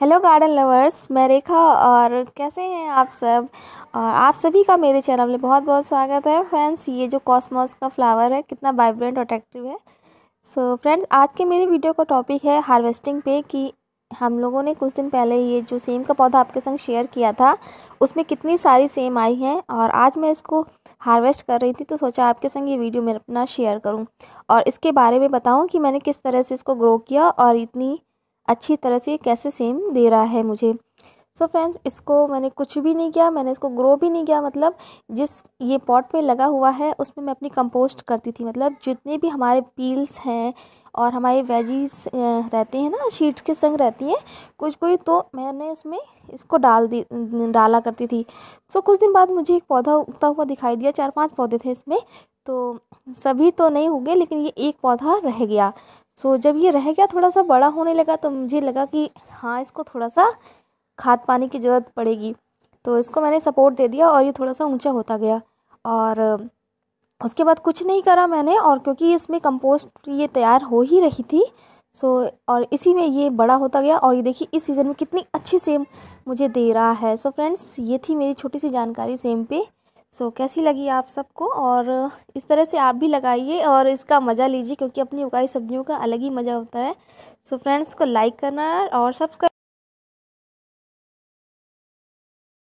hello garden lovers मैं रेखा और कैसे हैं आप सब और आप सभी का मेरे चैनल में बहुत बहुत स्वागत है फ्रेंड्स ये जो कॉस्मोस का फ्लावर है कितना वाइब्रेंट और अट्रैक्टिव है सो so, फ्रेंड्स आज के मेरी वीडियो का टॉपिक है हार्वेस्टिंग पे कि हम लोगों ने कुछ दिन पहले ये जो सेम का पौधा आपके संग शेयर किया था उसमें कितनी सारी सेम आई हैं और आज मैं इसको हार्वेस्ट कर रही थी तो सोचा आपके संग ये वीडियो मैं अपना शेयर करूं और इसके बारे में बताऊं कि मैंने किस तरह से इसको ग्रो किया और इतनी अच्छी तरह से कैसे सेम दे रहा है मुझे सो so फ्रेंड्स इसको मैंने कुछ भी नहीं किया मैंने इसको ग्रो भी नहीं किया मतलब जिस ये पॉट पे लगा हुआ है उसमें मैं अपनी कंपोस्ट करती थी मतलब जितने भी हमारे पील्स हैं और हमारे वेजीज रहते हैं ना शीट्स के संग रहती हैं कुछ कोई तो मैंने उसमें इसको डाल दी डाला करती थी सो so, कुछ दिन बाद मुझे एक पौधा उगता हुआ दिखाई दिया चार पांच पौधे थे इसमें तो सभी तो नहीं उगे लेकिन ये एक पौधा रह गया सो so, जब ये रह गया थोड़ा सा बड़ा होने लगा तो मुझे लगा कि हाँ इसको थोड़ा सा खाद पानी की ज़रूरत पड़ेगी तो इसको मैंने सपोर्ट दे दिया और ये थोड़ा सा ऊंचा होता गया और उसके बाद कुछ नहीं करा मैंने और क्योंकि इसमें कंपोस्ट ये तैयार हो ही रही थी सो so, और इसी में ये बड़ा होता गया और ये देखिए इस सीज़न में कितनी अच्छी सेम मुझे दे रहा है सो so, फ्रेंड्स ये थी मेरी छोटी सी जानकारी सेम पे सो so, कैसी लगी आप सबको और इस तरह से आप भी लगाइए और इसका मज़ा लीजिए क्योंकि अपनी उगाई सब्जियों का अलग ही मज़ा होता है सो so, फ्रेंड्स को लाइक करना और सब्सक्राइब